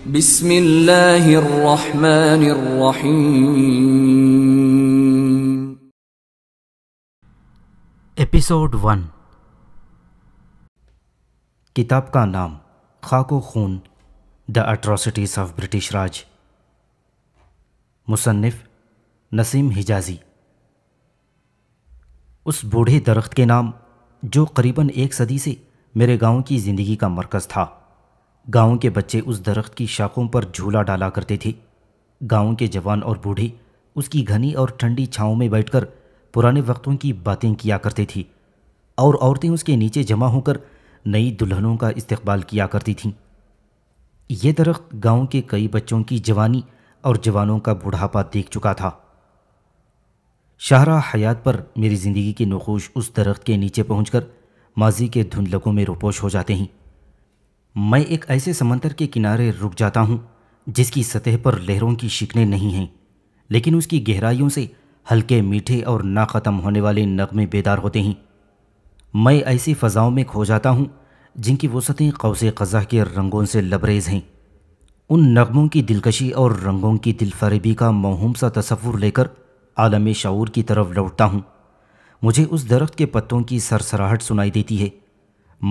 Episode one किताब का नाम Khak o Khoon the atrocities of British Raj मुसन्फ़ नसीम हिजाजी उस बूढ़े दरख्त के नाम जो करीबन एक सदी से मेरे गांव की ज़िंदगी का मरकज़ था गांव के बच्चे उस दरख्त की शाखों पर झूला डाला करते थे गांव के जवान और बूढ़े उसकी घनी और ठंडी छाँव में बैठकर पुराने वक्तों की बातें किया करती थी और औरतें उसके नीचे जमा होकर नई दुल्हनों का इस्तकबाल किया करती थीं ये दरख्त गांव के कई बच्चों की जवानी और जवानों का बुढ़ापा देख चुका था शाहरा हयात पर मेरी ज़िंदगी के नखोश उस दरख्त के नीचे पहुंचकर माजी के धुंधलकों में रोपोश हो जाते हैं मैं एक ऐसे समंदर के किनारे रुक जाता हूँ जिसकी सतह पर लहरों की शिकने नहीं हैं लेकिन उसकी गहराइयों से हल्के मीठे और ना ख़त्म होने वाले नगमे बेदार होते हैं मैं ऐसी फ़ज़ाओं में खो जाता हूँ जिनकी वसतें कौस क़ज़ा के रंगों से लबरेज़ हैं उन नगमों की दिलकशी और रंगों की दिलफरेबी का मौहम सा तस्वुर लेकर आलम शूर की तरफ लौटता हूँ मुझे उस दरख्त के पत्तों की सरसराहट सुनाई देती है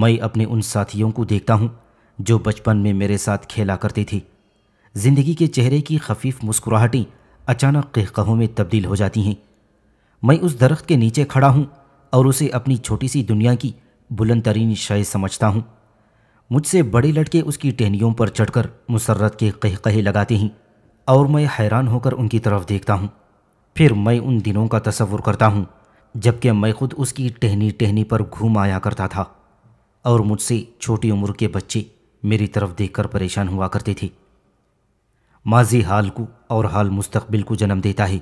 मैं अपने उन साथियों को देखता हूँ जो बचपन में मेरे साथ खेला करती थी ज़िंदगी के चेहरे की खफीफ मुस्कुराहटें अचानक कहकहों में तब्दील हो जाती हैं मैं उस दरख्त के नीचे खड़ा हूँ और उसे अपनी छोटी सी दुनिया की बुलंद तरीन शय समझता हूँ मुझसे बड़े लड़के उसकी टहनियों पर चढ़कर मुसरत के कहकहे लगाते हैं और मैं हैरान होकर उनकी तरफ देखता हूँ फिर मैं उन दिनों का तस्वुर करता हूँ जबकि मैं खुद उसकी टहनी टहनी पर घूम आया करता था और मुझसे छोटी उम्र के बच्चे मेरी तरफ देखकर परेशान हुआ करती थी माजी हाल को और हाल मुस्तकबिल को जन्म देता है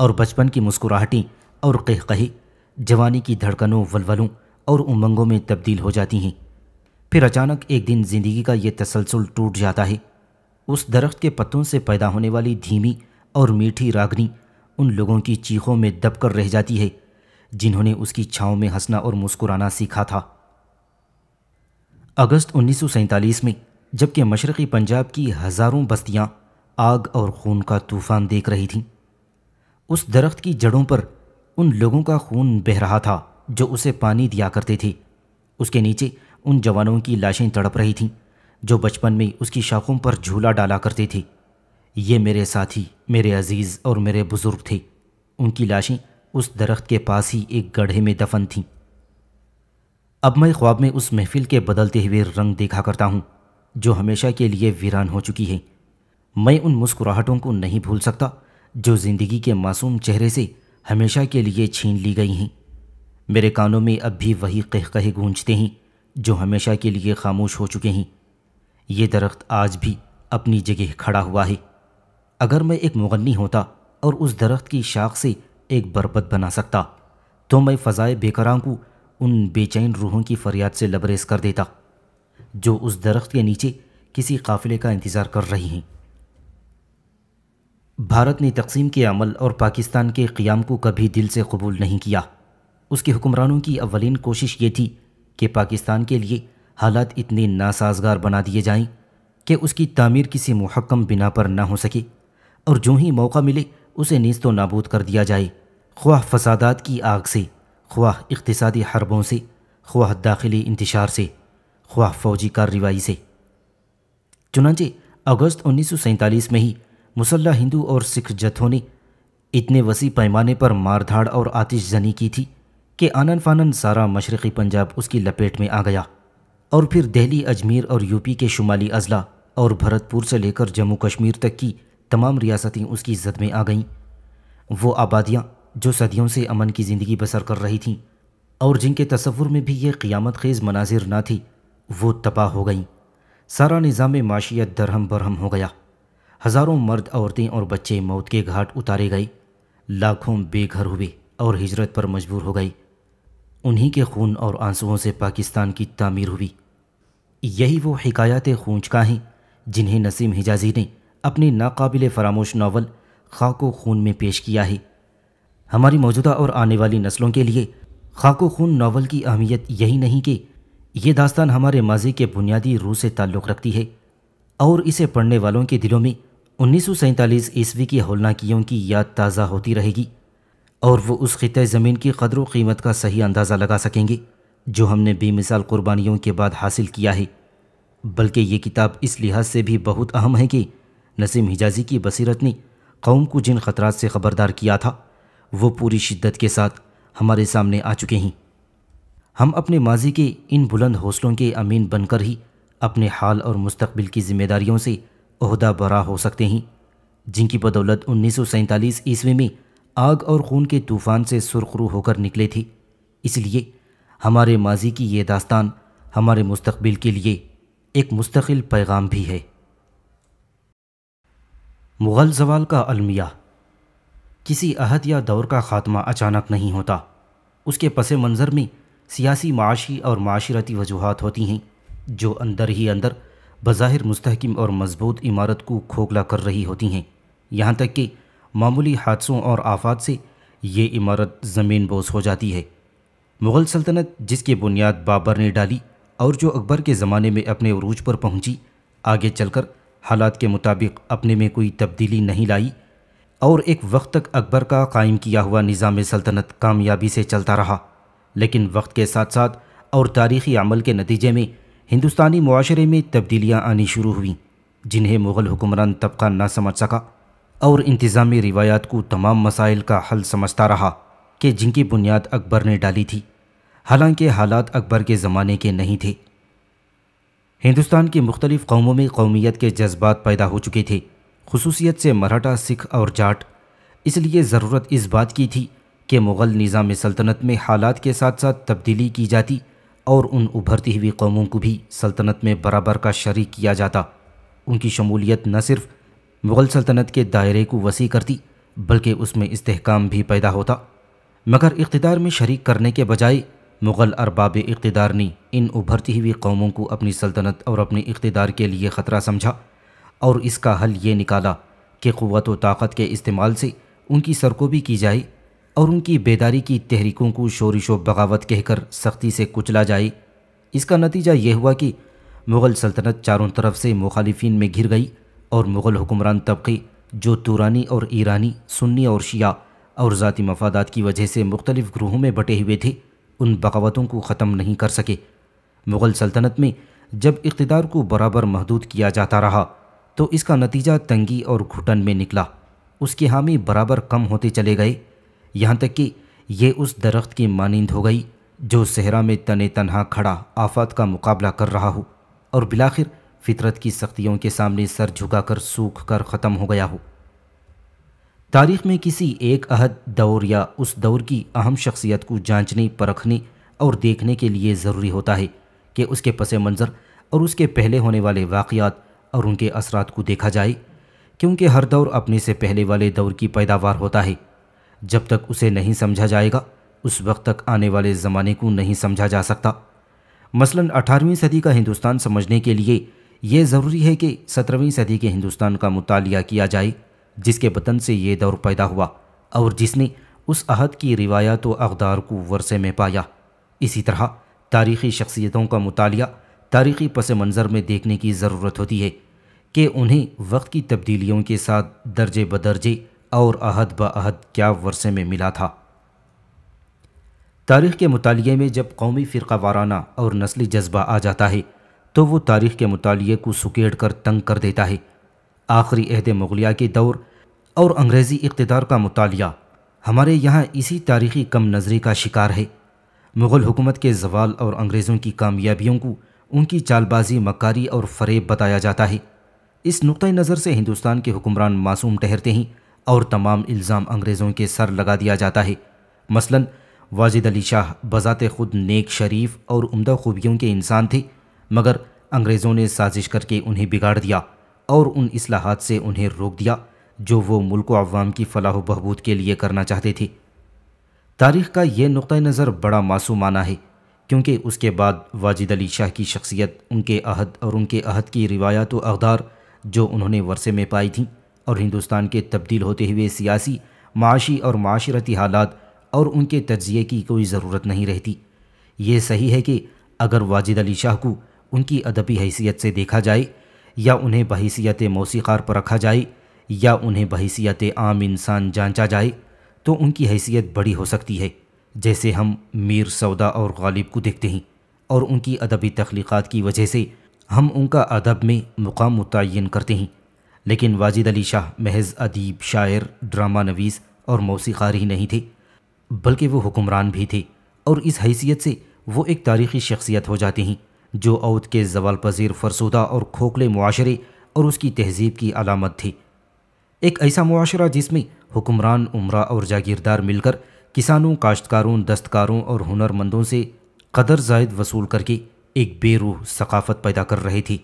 और बचपन की मुस्कुराहटें और कहकही जवानी की धड़कनों वलवलों और उमंगों में तब्दील हो जाती हैं फिर अचानक एक दिन ज़िंदगी का यह तसलसल टूट जाता है उस दरख्त के पत्तों से पैदा होने वाली धीमी और मीठी रागनी उन लोगों की चीखों में दबकर रह जाती है जिन्होंने उसकी छाँव में हंसना और मुस्कुराना सीखा था अगस्त उन्नीस में जबकि मशरक़ी पंजाब की हज़ारों बस्तियां आग और खून का तूफ़ान देख रही थीं उस दरख्त की जड़ों पर उन लोगों का खून बह रहा था जो उसे पानी दिया करते थे उसके नीचे उन जवानों की लाशें तड़प रही थीं जो बचपन में उसकी शाखों पर झूला डाला करते थे ये मेरे साथी मेरे अजीज़ और मेरे बुज़ुर्ग थे उनकी लाशें उस दरख्त के पास ही एक गढ़े में दफन थीं अब मैं ख्वाब में उस महफिल के बदलते हुए रंग देखा करता हूँ जो हमेशा के लिए वीरान हो चुकी है मैं उन मुस्कुराहटों को नहीं भूल सकता जो ज़िंदगी के मासूम चेहरे से हमेशा के लिए छीन ली गई हैं मेरे कानों में अब भी वही कह कहे गूंजते हैं जो हमेशा के लिए खामोश हो चुके हैं ये दरख्त आज भी अपनी जगह खड़ा हुआ है अगर मैं एक मुगनी होता और उस दरख्त की शाख से एक बरबत बना सकता तो मैं फ़ज़ाए बेकरां को उन बेचैन रूहों की फरियाद से लबरेज कर देता जो उस दरख्त के नीचे किसी काफिले का इंतज़ार कर रही हैं भारत ने तकसीम के अमल और पाकिस्तान के क़्याम को कभी दिल से कबूल नहीं किया उसके हुक्मरानों की अवलिन कोशिश ये थी कि पाकिस्तान के लिए हालात इतने नासाजगार बना दिए जाएं कि उसकी तामीर किसी महकम बिना पर ना हो सके और जो ही मौका मिले उसे नीस्त नाबूद कर दिया जाए ख्वाह फसादात की आग से ख्वाह इकतसादी हरबों से ख्वाह दाखिली इंतशार से ख्वाह फौजी कार्रवाई से चुनाचे अगस्त उन्नीस में ही मुसल्ला हिंदू और सिख जत्थों ने इतने वसी पैमाने पर मारधाड़ और आतिशजनी की थी कि आनन फानन सारा मशरक़ी पंजाब उसकी लपेट में आ गया और फिर दिल्ली अजमेर और यूपी के शुमाली अजला और भरतपुर से लेकर जम्मू कश्मीर तक की तमाम रियासतें उसकी जद में आ गईं वो आबादियाँ जो सदियों से अमन की ज़िंदगी बसर कर रही थीं और जिनके तस्वुर में भी ये क़ियामत खेज़ मनाजिर ना थी वो तबाह हो गईं सारा निज़ाम माशियत दरहम बरहम हो गया हज़ारों मर्द औरतें और बच्चे मौत के घाट उतारे गए लाखों बेघर हुए और हिजरत पर मजबूर हो गए उन्हीं के खून और आंसुओं से पाकिस्तान की तामीर हुई यही वो हकयात खूंच का हैं जिन्हें नसीम हिजाजी ने अपने नाकाबिल फरामोश नावल खाको खून में पेश किया है हमारी मौजूदा और आने वाली नस्लों के लिए खाको खून नावल की अहमियत यही नहीं कि ये दास्तान हमारे माजी के बुनियादी रूह से ताल्लुक़ रखती है और इसे पढ़ने वालों के दिलों में उन्नीस सौ ईस्वी की होलनाकियों की याद ताज़ा होती रहेगी और वो उस खत ज़मीन की कदर व कीमत का सही अंदाज़ा लगा सकेंगे जो हमने बेमिसाल कुर्बानियों के बाद हासिल किया है बल्कि ये किताब इस लिहाज से भी बहुत अहम है कि नसीम हिजाजी की बसीरत ने कौम को जिन ख़तरात से ख़बरदार किया था वो पूरी शिद्दत के साथ हमारे सामने आ चुके हैं हम अपने माजी के इन बुलंद हौसलों के अमीन बनकर ही अपने हाल और मुस्तकबिल की जिम्मेदारियों से अहदा बरा हो सकते हैं जिनकी बदौलत उन्नीस सौ सैंतालीस ईस्वी में आग और खून के तूफ़ान से सुरखरू होकर निकले थे इसलिए हमारे माजी की ये दास्तान हमारे मुस्तबिल के लिए एक मुस्तकिल पैगाम भी है मुग़ल जवाल का अलमिया किसी अहद या दौर का खात्मा अचानक नहीं होता उसके पस मंज़र में सियासी माशी और माशरती वजूहत होती हैं जो अंदर ही अंदर बज़ाहिर मुस्तकम और मजबूत इमारत को खोखला कर रही होती हैं यहाँ तक कि मामूली हादसों और आफात से ये इमारत ज़मीन बोस हो जाती है मुग़ल सल्तनत जिसकी बुनियाद बाबर ने डाली और जो अकबर के ज़माने में अपने अरूज पर पहुँची आगे चलकर हालात के मुताबिक अपने में कोई तब्दीली नहीं लाई और एक वक्त तक अकबर का कायम किया हुआ निज़ाम सल्तनत कामयाबी से चलता रहा लेकिन वक्त के साथ साथ और तारीखी अमल के नतीजे में हिंदुस्तानी माशरे में तब्दीलियाँ आनी शुरू हुई जिन्हें मुग़ल हुक्मरान तबका ना समझ सका और इंतज़ामी रिवायात को तमाम मसाइल का हल समझता रहा कि जिनकी बुनियाद अकबर ने डाली थी हालांकि हालात अकबर के ज़माने के नहीं थे हिंदुस्तान की मुख्तलिफ़ कौमों में कौमियत के जज्बात पैदा हो चुके थे खसूसियत से मराठा सिख और जाट इसलिए ज़रूरत इस बात की थी कि मुग़ल निज़ाम सल्तनत में हालात के साथ साथ तब्दीली की जाती और उन उभरती हुई कौमों को भी सल्तनत में बराबर का शरीक किया जाता उनकी शमूलियत न सिर्फ मुग़ल सल्तनत के दायरे को वसी करती बल्कि उसमें इसकाम भी पैदा होता मगर इकतदार में शरीक करने के बजाय मुग़ल अरबाब इकतदार ने इन उभरती हुई कौमों को अपनी सल्तनत और अपने इकतदार के लिए ख़तरा समझा और इसका हल ये निकाला कि क़वत व ताकत के इस्तेमाल से उनकी सरकोबी की जाए और उनकी बेदारी की तहरीकों को शोरिश व बगावत कहकर सख्ती से कुचला जाए इसका नतीजा यह हुआ कि मुग़ल सल्तनत चारों तरफ से मुखालिफिन में घिर गई और मुग़ल हुक्मरान तबके जो तुरानी और ईरानी सुन्नी और शिया और ज़ाती मफादात की वजह से मुख्तलिफ ग्रोहों में बटे हुए थे उन बगावतों को ख़त्म नहीं कर सके मुग़ल सल्तनत में जब इकतदार को बराबर महदूद किया जाता रहा तो इसका नतीजा तंगी और घुटन में निकला उसके हामी बराबर कम होते चले गए यहाँ तक कि ये उस दरख्त की मानंद हो गई जो सहरा में तने तनहा खड़ा आफत का मुकाबला कर रहा हो और बिलाखिर फितरत की सख्तियों के सामने सर झुकाकर सूख कर ख़त्म हो गया हो तारीख़ में किसी एक अहद दौर या उस दौर की अहम शख्सियत को जांचने परखने और देखने के लिए ज़रूरी होता है कि उसके पस मंज़र और उसके पहले होने वाले वाक़ात और उनके असरात को देखा जाए क्योंकि हर दौर अपने से पहले वाले दौर की पैदावार होता है जब तक उसे नहीं समझा जाएगा उस वक्त तक आने वाले ज़माने को नहीं समझा जा सकता मसलन 18वीं सदी का हिंदुस्तान समझने के लिए ये ज़रूरी है कि 17वीं सदी के हिंदुस्तान का मुतालिया किया जाए जिसके वतन से ये दौर पैदा हुआ और जिसने उस अहद की रिवायात व अकदार को वर्षे में पाया इसी तरह तारीख़ी शख्सियतों का मुतालिया तारीख़ी पस मंज़र में देखने की ज़रूरत होती है कि उन्हें वक्त की तब्दीलियों के साथ दर्जे बदर्जे और अहद बहद क्या वर्षे में मिला था तारीख़ के मुताले में जब कौमी फ़िरका वाराना और नस्ली जज्बा आ जाता है तो वो तारीख़ के मुताले को सुकेड़ कर तंग कर देता है आखिरी अहद मुगलिया के दौर और अंग्रेज़ी इकतदार का मुतालिया हमारे यहाँ इसी तारीख़ी कम नज़री का शिकार है मुग़ल हुकूमत के जवाल और अंग्रेज़ों की कामयाबियों को उनकी चालबाजी मकारी और फरेब बताया जाता है इस नुक़ नज़र से हिंदुस्तान के हुक्मरान मासूम ठहरते हैं और तमाम इल्ज़ाम अंग्रेज़ों के सर लगा दिया जाता है मसलन वाजिद अली शाह बज़ात खुद नेक शरीफ और उम्दा खूबियों के इंसान थे मगर अंग्रेज़ों ने साजिश करके उन्हें बिगाड़ दिया और उन असलाहत से उन्हें रोक दिया जो वो मुल्क अवाम की फलाह बहबूद के लिए करना चाहते थे तारीख़ का यह नुक़ नज़र बड़ा मासूमाना है क्योंकि उसके बाद वाजिद अली शाह की शख्सियत उनके अहद और उनके अहद की रिवायात अकदार जो उन्होंने वर्षे में पाई थी और हिंदुस्तान के तब्दील होते हुए सियासी माशी और माशरती हालात और उनके तजिए की कोई ज़रूरत नहीं रहती ये सही है कि अगर वाजिद अली शाह को उनकी अदबी हैसियत से देखा जाए या उन्हें बहसीत मौसीकार पर रखा जाए या उन्हें बहसीत आम इंसान जांचा जाए तो उनकी हैसियत बड़ी हो सकती है जैसे हम मीर सौदा और गालिब को देखते हैं और उनकी अदबी तख्लीक़ात की वजह से हम उनका अदब में मुकाम मुतन करते हैं लेकिन वाजिद अली शाह महज अदीब शायर ड्रामा नवीस और मौसीकार ही नहीं थे बल्कि वो हुक्मरान भी थे और इस हैसियत से वो एक तारीख़ी शख्सियत हो जाती हैं जो अवध के जवाल पजीर फरसुदा और खोखले माशरे और उसकी तहजीब की अलामत थी एक ऐसा माशरा जिसमें हुक्मरान उम्र और जागीरदार मिलकर किसानों काश्तकारों दस्तकारों और हुनरमंदों से कदर जायद वसूल करके एक बेरूह सकाफत पैदा कर रहे थे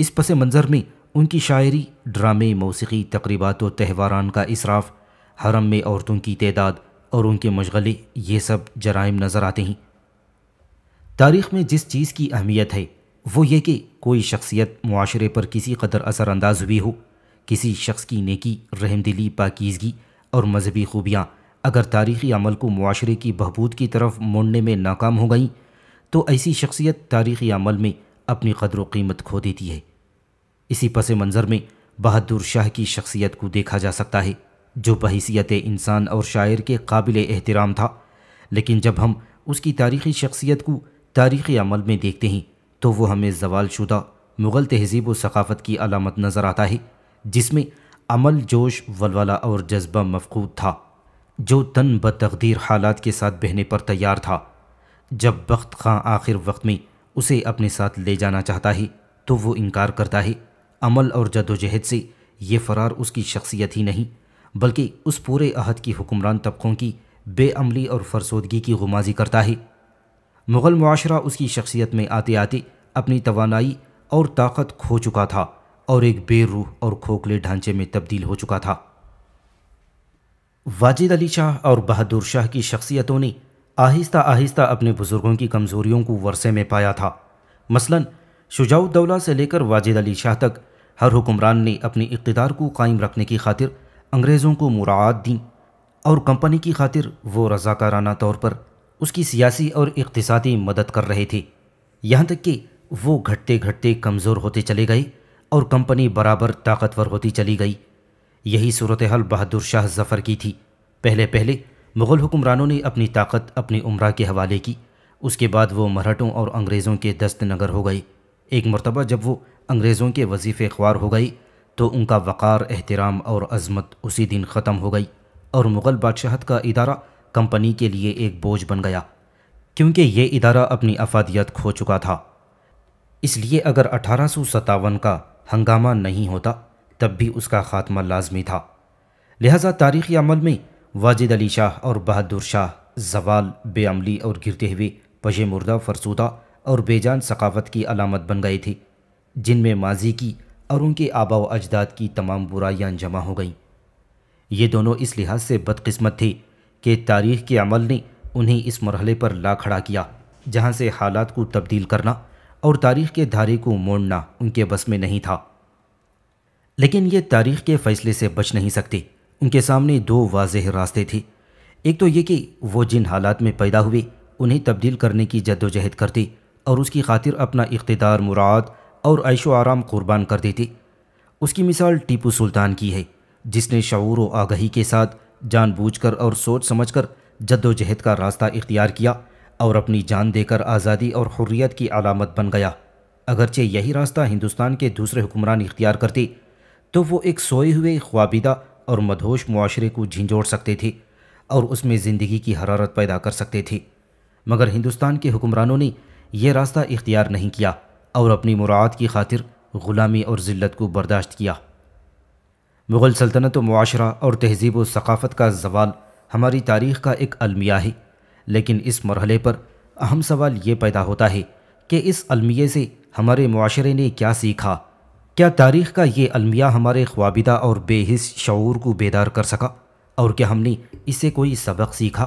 इस पस मंज़र में उनकी शायरी ड्रामे मौसीकी तकरीबा और त्यौहारान का इसराफ हरम में औरतों की तदाद और उनके मशगले ये सब जराइम नज़र आते हैं तारीख़ में जिस चीज़ की अहमियत है वो ये कि कोई शख्सियत माशरे पर किसी कदर असरानंदाज हुई हो किसी शख्स की नेकी रहमदिली पाकिजगी और मजहबी खूबियाँ अगर तारीख़ी अमल को माशरे की बहबूद की तरफ मोड़ने में नाकाम हो गई तो ऐसी शख्सियत तारीख़ी अमल में अपनी कदर कीमत खो देती है इसी पस मंज़र में बहादुर शाह की शख्सियत को देखा जा सकता है जो बहसीत इंसान और शायर के काबिल एहतराम था लेकिन जब हम उसकी तारीख़ी शख्सियत को तारीख़ी अमल में देखते हैं तो वह हमें जवाल शुदा मुग़ल तहजीब व सकाफ़त की अलामत नज़र आता है जिसमें अमल जोश वलवला और जज्बा मफकूद था जो तन बतकदीर हालात के साथ बहने पर तैयार था जब वक्त खां आखिर वक्त में उसे अपने साथ ले जाना चाहता है तो वो इनकार करता है अमल और जदोजहद से ये फ़रार उसकी शख्सियत ही नहीं बल्कि उस पूरे अहद की हुक्मरान तबकों की बेअमली और फरसोदगी की गुमाजी करता है मुग़ल माशरा उसकी शख्सियत में आते आते अपनी तोानाई और ताकत खो चुका था और एक बेरूह और खोखले ढांचे में तब्दील हो चुका था वाजिद अली शाह और बहादुर शाह की शख्सियतों ने आहिस्ता आहिस्ता अपने बुज़ुर्गों की कमज़ोरियों को वर्से में पाया था मसलन शुजाउद्दौला से लेकर वाजिद अली शाह तक हर हुक्मरान ने अपनी इकतदार को कायम रखने की खातिर अंग्रेज़ों को मुराद दी और कंपनी की खातिर वो रजाकाराना तौर पर उसकी सियासी और इकतसादी मदद कर रहे थे यहाँ तक कि वो घटते घटते कमज़ोर होते चले गए और कंपनी बराबर ताकतवर होती चली गई यही सूरत हाल बहादुर शाह जफ़र की थी पहले पहले मुग़ल हुक्मरानों ने अपनी ताकत अपने उम्र के हवाले की उसके बाद वो मराठों और अंग्रेज़ों के दस्त नगर हो गई एक मरतबा जब वो अंग्रेज़ों के वजीफ़े ख्वार हो गई तो उनका वक़ार एहतराम और अजमत उसी दिन ख़त्म हो गई और मुग़ल बादशाहत का इदारा कंपनी के लिए एक बोझ बन गया क्योंकि ये इदारा अपनी अफादियत खो चुका था इसलिए अगर अठारह का हंगामा नहीं होता तब भी उसका ख़ात्मा लाजमी था लिहाजा तारीख़ी अमल में वाजिद अली शाह और बहादुर शाह जवाल बेअमली और गिरते हुए पशे मुर्दा फरसूदा और बेजान सकाफत की अलामत बन गए थे जिनमें माजी की और उनके आबाव अजदाद की तमाम बुराइयाँ जमा हो गईं ये दोनों इस लिहाज से बदकस्मत थे कि तारीख़ के अमल ने उन्हें इस मरहले पर ला खड़ा किया जहाँ से हालात को तब्दील करना और तारीख़ के धारे को मोड़ना उनके बस में नहीं था लेकिन ये तारीख़ के फ़ैसले से बच नहीं सकते उनके सामने दो वाजह रास्ते थे एक तो ये कि वो जिन हालात में पैदा हुए उन्हें तब्दील करने की जद्दोजहद करती और उसकी खातिर अपना इकतदार मुराद और ऐशो आराम कुर्बान कर देती उसकी मिसाल टीपू सुल्तान की है जिसने शूर व आगही के साथ जानबूझकर और सोच समझकर जद्दोजहद का रास्ता इख्तियार किया और अपनी जान देकर आज़ादी और हुर्रियत की अलामत बन गया अगरचे यही रास्ता हिंदुस्तान के दूसरे हुक्मरान इख्तियार करते तो वो एक सोए हुए ख्वाबिदा और मधोश मुआरे को झिंझोड़ सकती थी और उसमें ज़िंदगी की हरारत पैदा कर सकती थी मगर हिंदुस्तान के हुक्मरानों ने यह रास्ता इख्तियार नहीं किया और अपनी मुराद की खातिर ग़ुलामी और जिल्लत को बर्दाश्त किया मुग़ल सल्तनत माशरा और तहजीब सकाफ़त का जवाल हमारी तारीख़ का एक अलमिया है लेकिन इस मरहले पर अहम सवाल ये पैदा होता है कि इस अलमिये से हमारे माशरे ने क्या सीखा क्या तारीख़ का ये अलमिया हमारे ख्वाबिदा और बेहिस शूर को बेदार कर सका और क्या हमने इससे कोई सबक सीखा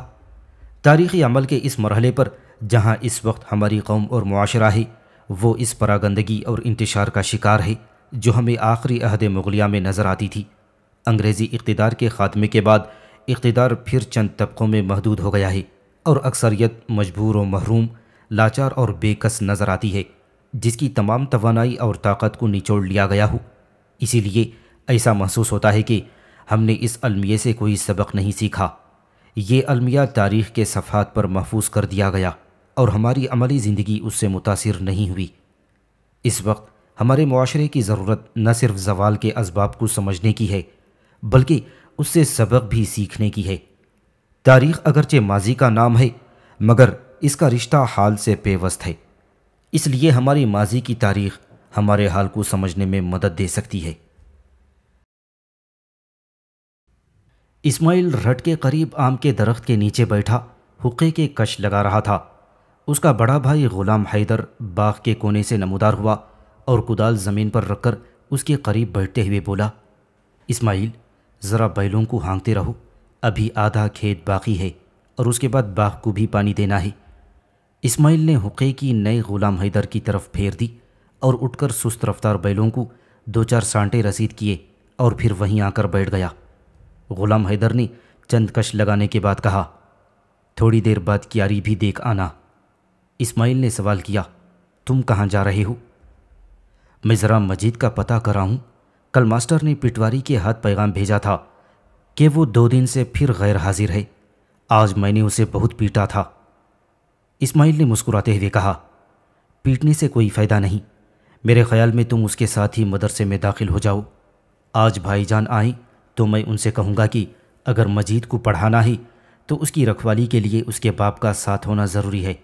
तारीख़ी अमल के इस मरहले पर जहाँ इस वक्त हमारी कौम और माशरा है वो इस परागंदगी और इंतशार का शिकार है जो हमें आखिरी अहद मुगलिया में नज़र आती थी अंग्रेज़ी इकतदार के ख़ात्मे के बाद इकतदार फिर चंद तबक़ों में महदूद हो गया है और अक्सरियत मजबूर व महरूम लाचार और बेकस नज़र आती है जिसकी तमाम तोानाई और ताकत को निचोड़ लिया गया हो इसीलिए ऐसा महसूस होता है कि हमने इस अलमिये से कोई सबक नहीं सीखा ये अलमिया तारीख़ के सफ़ात पर महफूज कर दिया गया और हमारी अमली ज़िंदगी उससे मुतासर नहीं हुई इस वक्त हमारे माशरे की ज़रूरत न सिर्फ जवाल के इसबाब को समझने की है बल्कि उससे सबक भी सीखने की है तारीख़ अगरचे माजी का नाम है मगर इसका रिश्ता हाल से पेवस्त है इसलिए हमारी माजी की तारीख हमारे हाल को समझने में मदद दे सकती है इस्माइल रट के करीब आम के दरख्त के नीचे बैठा हुक्के के कश लगा रहा था उसका बड़ा भाई ग़ुलाम हैदर बाग के कोने से नमोदार हुआ और कुदाल ज़मीन पर रखकर उसके करीब बैठते हुए बोला इस्माइल ज़रा बैलों को हांगते रहो अभी आधा खेत बाकी है और उसके बाद बाघ को भी पानी देना है इस्माइल ने हुक्के की नए ग़ुलाम हैदर की तरफ फेर दी और उठकर सुस्त रफ्तार बैलों को दो चार सांटे रसीद किए और फिर वहीं आकर बैठ गया ग़ुलाम हैदर ने चंद कश लगाने के बाद कहा थोड़ी देर बाद क्यारी भी देख आना इस्माइल ने सवाल किया तुम कहाँ जा रहे हो मैं ज़रा मजीद का पता करा हूँ कल मास्टर ने पिटवारी के हाथ पैगाम भेजा था कि वो दो दिन से फिर गैर हाजिर है आज मैंने उसे बहुत पीटा था इस्माइल ने मुस्कुराते हुए कहा पीटने से कोई फ़ायदा नहीं मेरे ख्याल में तुम उसके साथ ही मदरसे में दाखिल हो जाओ आज भाईजान आए तो मैं उनसे कहूँगा कि अगर मजीद को पढ़ाना ही तो उसकी रखवाली के लिए उसके बाप का साथ होना ज़रूरी है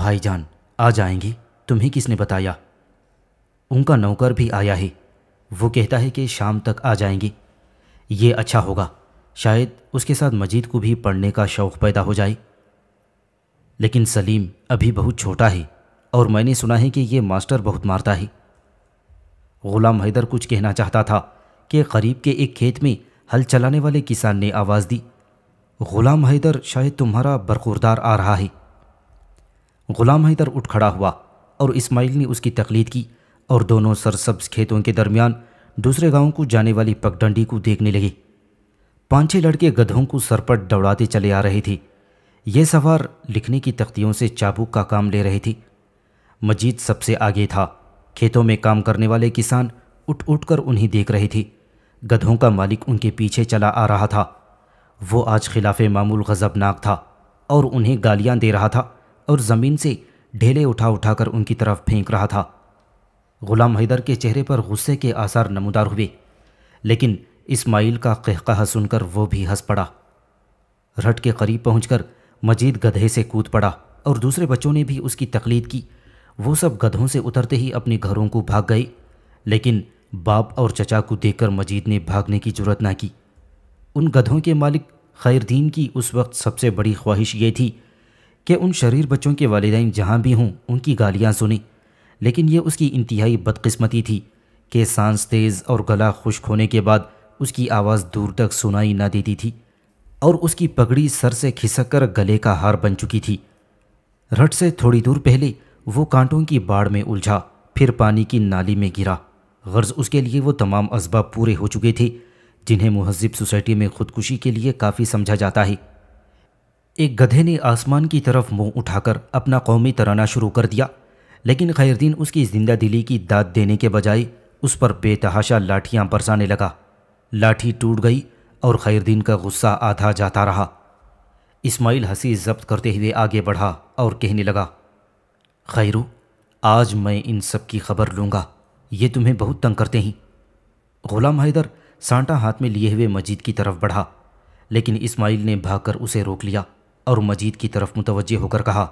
भाईजान आ जाएंगी तुम्हें किसने बताया उनका नौकर भी आया है वो कहता है कि शाम तक आ जाएंगे ये अच्छा होगा शायद उसके साथ मजीद को भी पढ़ने का शौक़ पैदा हो जाए लेकिन सलीम अभी बहुत छोटा है और मैंने सुना है कि ये मास्टर बहुत मारता है गुलाम हैदर कुछ कहना चाहता था कि करीब के एक खेत में हल चलाने वाले किसान ने आवाज़ दी गुलाम हैदर शायद तुम्हारा बरकुरदार आ रहा है गुलाम हैदर उठ खड़ा हुआ और इस्माइल ने उसकी तकलीद की और दोनों सरसब्ज खेतों के दरमियान दूसरे गांव को जाने वाली पगडंडी को देखने लगे पांच छह लड़के गधों को सरपट दौड़ाते चले आ रहे थे यह सवार लिखने की तख्तियों से चाबुक का काम ले रही थी मजीद सबसे आगे था खेतों में काम करने वाले किसान उठ उठ कर उन्हें देख रही थी गधों का मालिक उनके पीछे चला आ रहा था वो आज खिलाफ मामूल गज़बनाक था और उन्हें गालियां दे रहा था और ज़मीन से ढेले उठा उठा कर उनकी तरफ फेंक रहा था गुलाम हैदर के चेहरे पर गुस्से के आसार नमदार हुए लेकिन इस्माइल का कहकहा सुनकर वो भी हंस पड़ा रट के करीब पहुंचकर मजीद गधे से कूद पड़ा और दूसरे बच्चों ने भी उसकी तकलीद की वो सब गधों से उतरते ही अपने घरों को भाग गए लेकिन बाप और चचा को देखकर मजीद ने भागने की जरूरत ना की उन गधों के मालिक खैरदीन की उस वक्त सबसे बड़ी ख्वाहिश ये थी कि उन शरीर बच्चों के वालदेन जहाँ भी हों उनकी गालियाँ सुने लेकिन यह उसकी इंतहाई बदकस्मती थी कि सांस तेज़ और गला खुश्क होने के बाद उसकी आवाज़ दूर तक सुनाई ना देती थी और उसकी पगड़ी सर से खिसककर गले का हार बन चुकी थी रट से थोड़ी दूर पहले वो कांटों की बाढ़ में उलझा फिर पानी की नाली में गिरा गर्ज उसके लिए वो तमाम इसबाब पूरे हो चुके थे जिन्हें महजब सोसाइटी में खुदकुशी के लिए काफ़ी समझा जाता है एक गधे ने आसमान की तरफ मुंह उठाकर अपना कौमी तराना शुरू कर दिया लेकिन खैरदीन उसकी जिंदा दिली की दाद देने के बजाय उस पर बेतहाशा लाठियाँ बरसाने लगा लाठी टूट गई और खैरदीन का गुस्सा आधा जाता रहा इस्माइल हंसी जब्त करते हुए आगे बढ़ा और कहने लगा खैरू आज मैं इन सब की खबर लूँगा ये तुम्हें बहुत तंग करते हैं गुलाम हैदर सांटा हाथ में लिए हुए मजीद की तरफ बढ़ा लेकिन इस्माइल ने भागकर उसे रोक लिया और मजीद की तरफ मुतवजह होकर कहा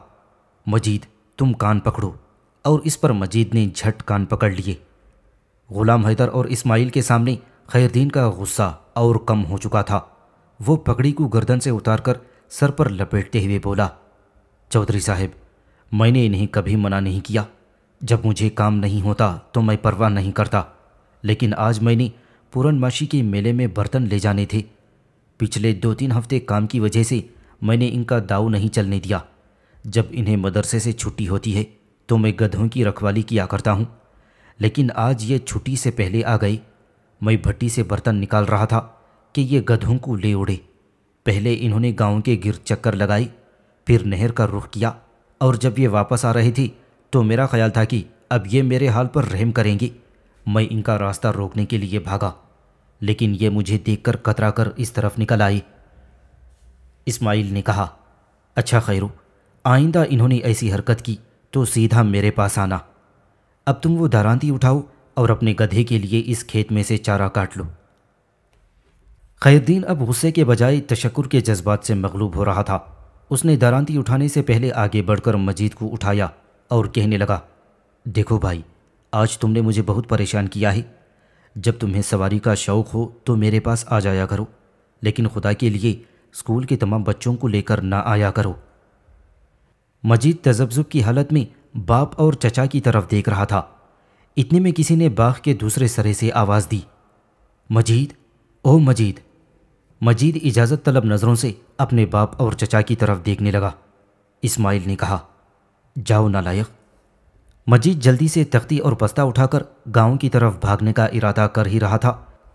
मजीद तुम कान पकड़ो और इस पर मजीद ने झट कान पकड़ लिए गुलाम हैदर और इस्माइल के सामने खैरदीन का गुस्सा और कम हो चुका था वो पगड़ी को गर्दन से उतारकर सर पर लपेटते हुए बोला चौधरी साहब मैंने इन्हें कभी मना नहीं किया जब मुझे काम नहीं होता तो मैं परवाह नहीं करता लेकिन आज मैंने पूरनमाशी के मेले में बर्तन ले जाने थे पिछले दो तीन हफ्ते काम की वजह से मैंने इनका दाव नहीं चलने दिया जब इन्हें मदरसे से छुट्टी होती है तो मैं गधों की रखवाली किया करता हूँ लेकिन आज ये छुट्टी से पहले आ गई मैं भट्टी से बर्तन निकाल रहा था कि ये गधों को ले उड़े पहले इन्होंने गांव के गिर चक्कर लगाई फिर नहर का रुख किया और जब ये वापस आ रही थी तो मेरा ख्याल था कि अब ये मेरे हाल पर रहम करेंगी मैं इनका रास्ता रोकने के लिए भागा लेकिन ये मुझे देखकर कतराकर इस तरफ निकल आई इस्माइल ने कहा अच्छा खैरू आइंदा इन्होंने ऐसी हरकत की तो सीधा मेरे पास आना अब तुम वो दारानती उठाओ और अपने गधे के लिए इस खेत में से चारा काट लो खैरदीन अब गुस्से के बजाय तशक्कुर के जज्बात से मगलूब हो रहा था उसने दरानती उठाने से पहले आगे बढ़कर मजीद को उठाया और कहने लगा देखो भाई आज तुमने मुझे बहुत परेशान किया है जब तुम्हें सवारी का शौक़ हो तो मेरे पास आ जाया करो लेकिन खुदा के लिए स्कूल के तमाम बच्चों को लेकर ना आया करो मजीद तजब्जुब की हालत में बाप और चचा की तरफ देख रहा था इतने में किसी ने बाघ के दूसरे सरे से आवाज़ दी मजीद ओ मजीद मजीद इजाज़त तलब नज़रों से अपने बाप और चचा की तरफ देखने लगा इस्माइल ने कहा जाओ नालायक मजीद जल्दी से तख्ती और पस्ता उठाकर गांव की तरफ भागने का इरादा कर ही रहा था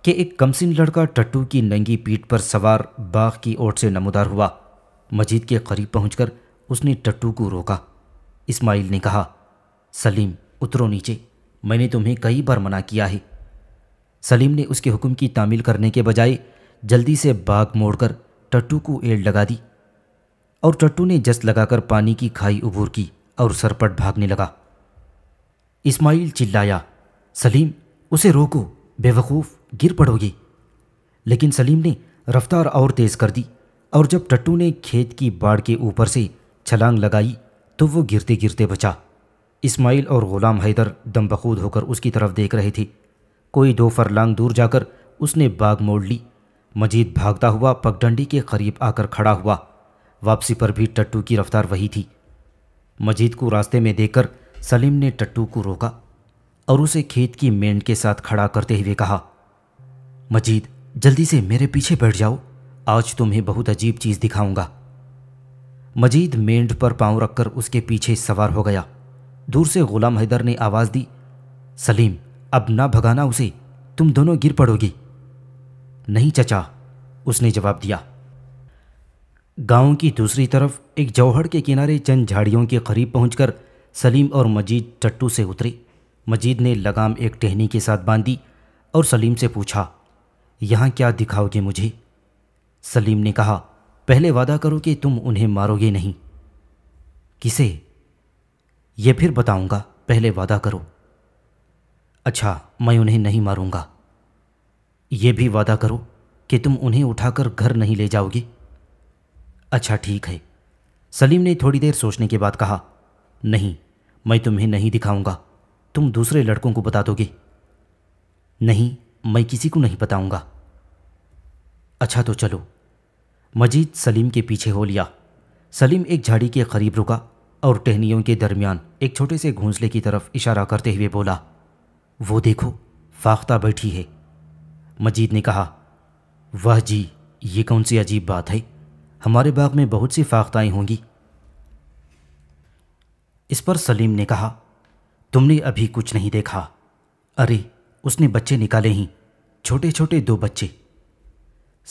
कि एक कमसिन लड़का टट्टू की नंगी पीठ पर सवार बाघ की ओर से नमदार हुआ मजीद के करीब पहुंचकर उसने टट्टू को रोका इस्माइल ने कहा सलीम उतरो नीचे मैंने तुम्हें कई बार मना किया है सलीम ने उसके हुक्म की तामील करने के बजाय जल्दी से बाग मोड़कर टट्टू को एड लगा दी और टट्टू ने जस लगाकर पानी की खाई उबूर की और सरपट भागने लगा इस्माइल चिल्लाया सलीम उसे रोको बेवकूफ़ गिर पड़ोगी लेकिन सलीम ने रफ्तार और तेज़ कर दी और जब टट्टू ने खेत की बाड़ के ऊपर से छलांग लगाई तो वो गिरते गिरते बचा इस्माइल और ग़ुलाम हैदर दम बखूद होकर उसकी तरफ देख रहे थे कोई दो फरलांग दूर जाकर उसने बाग मोड़ ली मजीद भागता हुआ पगडंडी के करीब आकर खड़ा हुआ वापसी पर भी टट्टू की रफ्तार वही थी मजीद को रास्ते में देखकर सलीम ने टट्टू को रोका और उसे खेत की मेंढ के साथ खड़ा करते हुए कहा मजीद जल्दी से मेरे पीछे बैठ जाओ आज तुम्हें बहुत अजीब चीज़ दिखाऊंगा मजीद मेंढ पर पांव रखकर उसके पीछे सवार हो गया दूर से गुलाम हैदर ने आवाज़ दी सलीम अब ना भगाना उसे तुम दोनों गिर पड़ोगी नहीं चचा उसने जवाब दिया गांव की दूसरी तरफ एक जौहड़ के किनारे चंद झाड़ियों के करीब पहुंचकर सलीम और मजीद टट्टू से उतरे मजीद ने लगाम एक टहनी के साथ बांधी और सलीम से पूछा यहाँ क्या दिखाओगे मुझे सलीम ने कहा पहले वादा करो कि तुम उन्हें मारोगे नहीं किसे यह फिर बताऊंगा पहले वादा करो अच्छा मैं उन्हें नहीं मारूंगा यह भी वादा करो कि तुम उन्हें उठाकर घर नहीं ले जाओगी अच्छा ठीक है सलीम ने थोड़ी देर सोचने के बाद कहा नहीं मैं तुम्हें नहीं दिखाऊंगा तुम दूसरे लड़कों को बता दोगे नहीं मैं किसी को नहीं बताऊंगा अच्छा तो चलो मजीद सलीम के पीछे हो लिया सलीम एक झाड़ी के करीब रुका और टहनियों के दरमियान एक छोटे से घोंसले की तरफ इशारा करते हुए बोला वो देखो फाख्ता बैठी है मजीद ने कहा वाह जी ये कौन सी अजीब बात है हमारे बाग में बहुत सी फाख्ताएँ होंगी इस पर सलीम ने कहा तुमने अभी कुछ नहीं देखा अरे उसने बच्चे निकाले ही छोटे छोटे दो बच्चे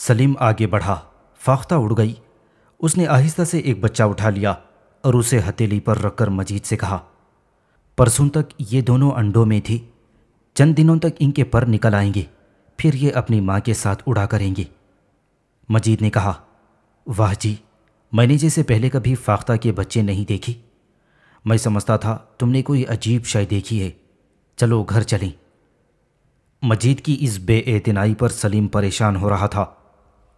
सलीम आगे बढ़ा फाख्ता उड़ गई उसने आहिस्ता से एक बच्चा उठा लिया और उसे हथेली पर रखकर मजीद से कहा परसों तक ये दोनों अंडों में थी चंद दिनों तक इनके पर निकल आएंगे फिर ये अपनी माँ के साथ उड़ा करेंगे मजीद ने कहा वाह जी मैंने जैसे पहले कभी फाख्ता के बच्चे नहीं देखी मैं समझता था तुमने कोई अजीब शय देखी है चलो घर चलें मजीद की इस बेएतनाई पर सलीम परेशान हो रहा था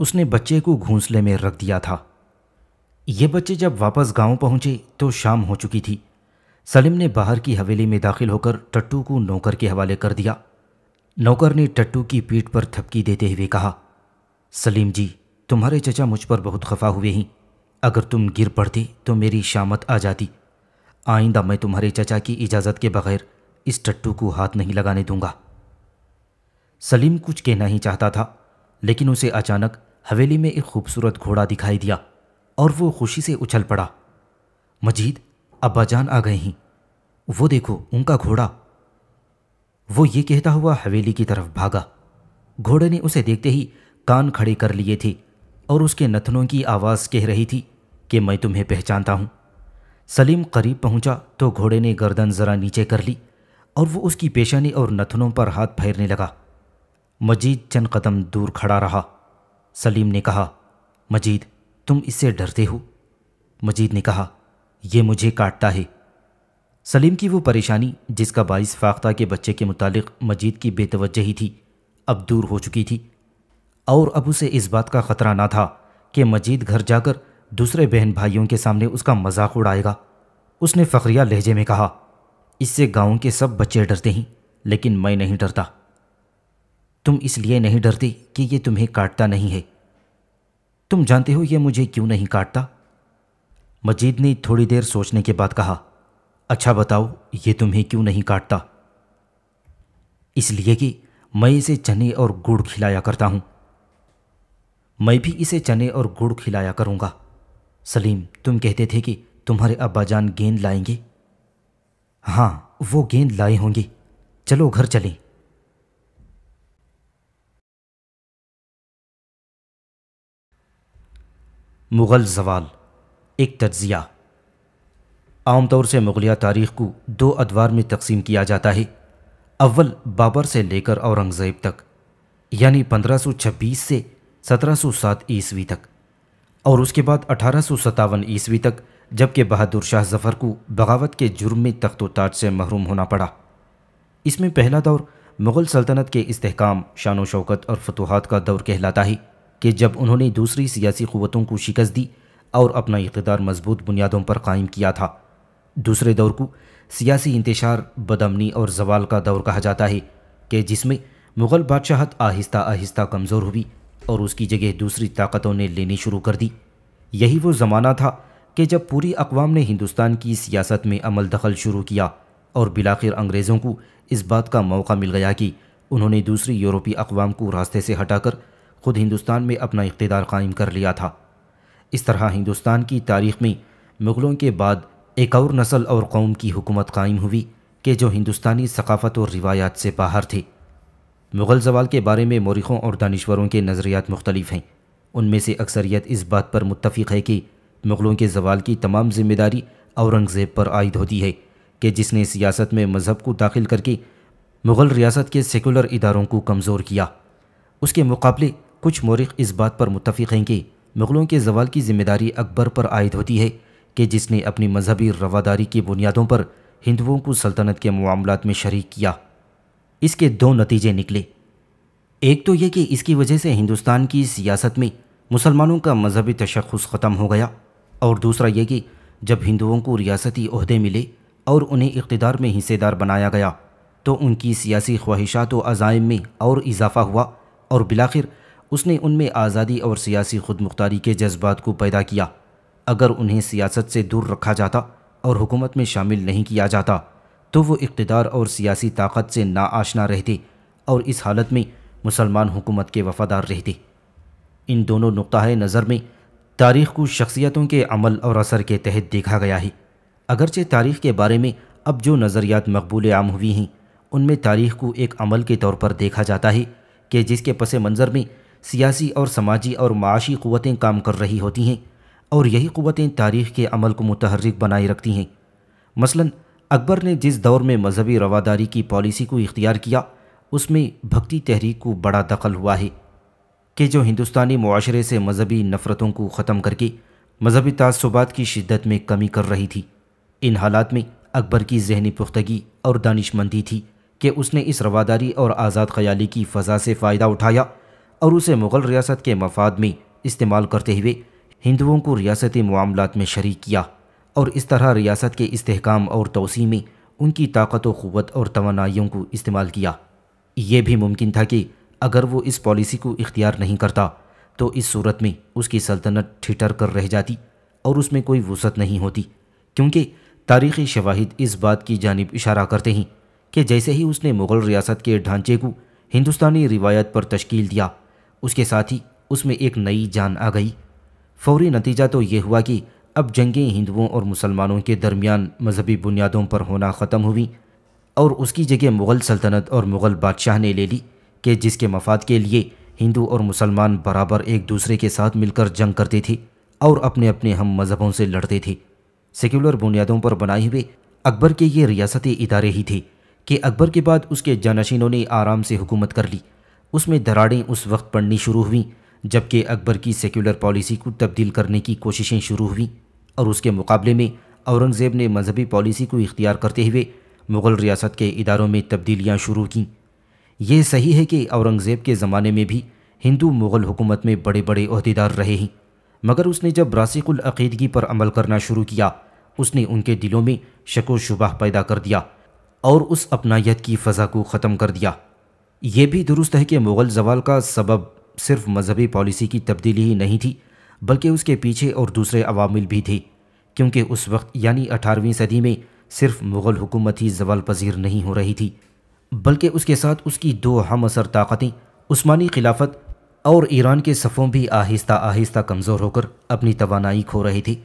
उसने बच्चे को घोंसले में रख दिया था ये बच्चे जब वापस गांव पहुंचे तो शाम हो चुकी थी सलीम ने बाहर की हवेली में दाखिल होकर टट्टू को नौकर के हवाले कर दिया नौकर ने टट्टू की पीठ पर थपकी देते हुए कहा सलीम जी तुम्हारे चचा मुझ पर बहुत खफा हुए हैं अगर तुम गिर पड़ते तो मेरी शामत आ जाती आइंदा मैं तुम्हारे चचा की इजाज़त के बगैर इस टट्टू को हाथ नहीं लगाने दूंगा सलीम कुछ कहना ही चाहता था लेकिन उसे अचानक हवेली में एक खूबसूरत घोड़ा दिखाई दिया और वो खुशी से उछल पड़ा मजीद अब्बाजान आ गए हैं वो देखो उनका घोड़ा वो ये कहता हुआ हवेली की तरफ भागा घोड़े ने उसे देखते ही कान खड़े कर लिए थे और उसके नथनों की आवाज़ कह रही थी कि मैं तुम्हें पहचानता हूँ सलीम करीब पहुँचा तो घोड़े ने गर्दन ज़रा नीचे कर ली और वो उसकी पेशानी और नथनों पर हाथ फेरने लगा मजीद चंद कदम दूर खड़ा रहा सलीम ने कहा मजीद तुम इससे डरते हो मजीद ने कहा यह मुझे काटता है सलीम की वो परेशानी जिसका बाईस फाख्ता के बच्चे के मुतालिक मजीद की बेतवजही थी अब दूर हो चुकी थी और अब उसे इस बात का ख़तरा ना था कि मजीद घर जाकर दूसरे बहन भाइयों के सामने उसका मजाक उड़ाएगा उसने फ़खरिया लहजे में कहा इससे गांव के सब बच्चे डरते हैं लेकिन मैं नहीं डरता तुम इसलिए नहीं डरते कि यह तुम्हें काटता नहीं है तुम जानते हो यह मुझे क्यों नहीं काटता मजीद ने थोड़ी देर सोचने के बाद कहा अच्छा बताओ ये तुम्हें क्यों नहीं काटता इसलिए कि मैं इसे चने और गुड़ खिलाया करता हूं मैं भी इसे चने और गुड़ खिलाया करूंगा सलीम तुम कहते थे कि तुम्हारे अब्बाजान गेंद लाएंगे हाँ वो गेंद लाए होंगे चलो घर चलें मुग़ल जवाल एक तजिया आम तौर से मुग़लिया तारीख़ को दो अदवार में तकसीम किया जाता है अव्वल बाबर से लेकर औरंगज़ेब तक यानी 1526 से 1707 ईस्वी तक और उसके बाद अठारह ईस्वी तक जबकि बहादुर शाह जफ़र को बगावत के जुर्म में तख्त ताज से महरूम होना पड़ा इसमें पहला दौर मुग़ल सल्तनत के इस्तेकाम शान शौकत और फतूहत का दौर कहलाता है कि जब उन्होंने दूसरी सियासी क़वतों को शिकस्त दी और अपना इकदार मजबूत बुनियादों पर कायम किया था दूसरे दौर को सियासी इंतशार बदमनी और जवाल का दौर कहा जाता है कि जिसमें मुग़ल बादशाहत आहिस्ता आहिस्ता कमज़ोर हुई और उसकी जगह दूसरी ताकतों ने लेनी शुरू कर दी यही वो ज़माना था कि जब पूरी अकवाम ने हिंदुस्तान की सियासत में अमल दखल शुरू किया और बिलाखिर अंग्रेज़ों को इस बात का मौका मिल गया कि उन्होंने दूसरी यूरोपीय अकवाम को रास्ते से हटाकर खुद हिंदुस्तान में अपना इकतदार कायम कर लिया था इस तरह हिंदुस्तान की तारीख में मुग़लों के बाद एक और नस्ल और कौम की हुकूमत कायम हुई कि जो हिंदुस्तानी सकाफ़त और रिवायात से बाहर थी मुग़ल जवाल के बारे में मौरखों और दानश्वरों के नज़रियात मुख्तलिफ हैं उनमें से अक्सरियत इस बात पर मुतफ़ है कि मुग़लों के जवाल की तमाम जिम्मेदारी औरंगज़ेब पर आयद होती है कि जिसने सियासत में मज़हब को दाखिल करके मुग़ल रियासत के सेकुलर इदारों को कमज़ोर किया उसके मुकाबले कुछ मौरख इस बात पर मुतफ़ हैं कि मुग़लों के जवाल की जिम्मेदारी अकबर पर आयद होती है कि जिसने अपनी मजहबी रवादारी की बुनियादों पर हिंदुओं को सल्तनत के मामलों में शरीक किया इसके दो नतीजे निकले एक तो यह कि इसकी वजह से हिंदुस्तान की सियासत में मुसलमानों का मजहबी तशखस ख़त्म हो गया और दूसरा यह कि जब हिंदुओं को रियासती अहदे मिले और उन्हें इकतदार में हिस्सेदार बनाया गया तो उनकी सियासी ख्वाहिशात व अज़ाइम में और इजाफ़ा हुआ और बिलाखिर उसने उनमें आज़ादी और सियासी खुद मुख्तारी के जज्बात को पैदा किया अगर उन्हें सियासत से दूर रखा जाता और हुकूमत में शामिल नहीं किया जाता तो वो इकतदार और सियासी ताकत से नाआशना रहते और इस हालत में मुसलमान हुकूमत के वफादार रहते इन दोनों नुकतः नज़र में तारीख़ को शख्सियतों के अमल और असर के तहत देखा गया है अगरचे तारीख़ के बारे में अब जो नज़रियात मकबूल आम हुई हैं उनमें तारीख़ को एक अमल के तौर पर देखा जाता है कि जिसके पस मंज़र में सियासी और समाजी और माशी क़वतें काम कर रही होती हैं और यही क़वतें तारीख़ के अमल को मतहरक बनाए रखती हैं मसलन अकबर ने जिस दौर में मजहबी रवादारी की पॉलिसी को इख्तियार किया उसमें भक्ति तहरीक को बड़ा दखल हुआ है कि जो हिंदुस्तानी माशरे से मजहबी नफ़रतों को ख़त्म करके मजहबी तसबात की शिद्दत में कमी कर रही थी इन हालात में अकबर की जहनी पुख्तगी और दानिशमंदी थी कि उसने इस रवादारी और आज़ाद ख्याली की फ़जा से फ़ायदा उठाया और उसे मुग़ल रियासत के मफाद में इस्तेमाल करते हुए हिंदुओं को रियासती मामला में शरीक किया और इस तरह रियासत के इसकाम और तोसी में उनकी ताकत वत और तोानाइयों को इस्तेमाल किया ये भी मुमकिन था कि अगर वो इस पॉलिसी को इख्तियार नहीं करता तो इस सूरत में उसकी सल्तनत ठिठर कर रह जाती और उसमें कोई वसत नहीं होती क्योंकि तारीख़ी शवाहिद इस बात की जानब इशारा करते हैं कि जैसे ही उसने मुग़ल रियासत के ढांचे को हिंदुस्तानी रिवायत पर तश्कील दिया उसके साथ ही उसमें एक नई जान आ गई फौरी नतीजा तो ये हुआ कि अब जंगें हिंदुओं और मुसलमानों के दरमियान मजहबी बुनियादों पर होना ख़त्म हुई और उसकी जगह मुग़ल सल्तनत और मुग़ल बादशाह ने ले ली कि जिसके मफाद के लिए हिंदू और मुसलमान बराबर एक दूसरे के साथ मिलकर जंग करते थे और अपने अपने हम मज़हबों से लड़ते थे सेक्युलर बुनियादों पर बनाए हुए अकबर के ये रियासती इदारे ही थे कि अकबर के बाद उसके जानशीनों ने आराम से हुकूमत कर ली उसमें दरारें उस वक्त पड़नी शुरू हुई जबकि अकबर की सेक्युलर पॉलिसी को तब्दील करने की कोशिशें शुरू हुई और उसके मुकाबले में औरंगज़ेब ने मजहबी पॉलिसी को इख्तियार करते हुए मुग़ल रियासत के इदारों में तब्दीलियाँ शुरू कं यह सही है कि औरंगज़ेब के ज़माने में भी हिंदू मुग़ल हुकूमत में बड़े बड़े अहदेदार रहे हैं मगर उसने जब रासिकुलअीदगी पर अमल करना शुरू किया उसने उनके दिलों में शको शुबा पैदा कर दिया और उस अपनायत की फ़ा को ख़त्म कर दिया यह भी दुरुस्त है कि मुग़ल जवाल का सबब सिर्फ मजहबी पॉलिसी की तब्दीली ही नहीं थी बल्कि उसके पीछे और दूसरे अवामिल भी थे क्योंकि उस वक्त यानी अठारहवीं सदी में सिर्फ मुग़ल हुकूमत ही जवाल पजीर नहीं हो रही थी बल्कि उसके साथ उसकी दो हम असर ताकतें उस्मानी खिलाफत और ईरान के सफ़ों भी आहिस्ता आहिस्ता कमज़ोर होकर अपनी तोानाई खो रही थी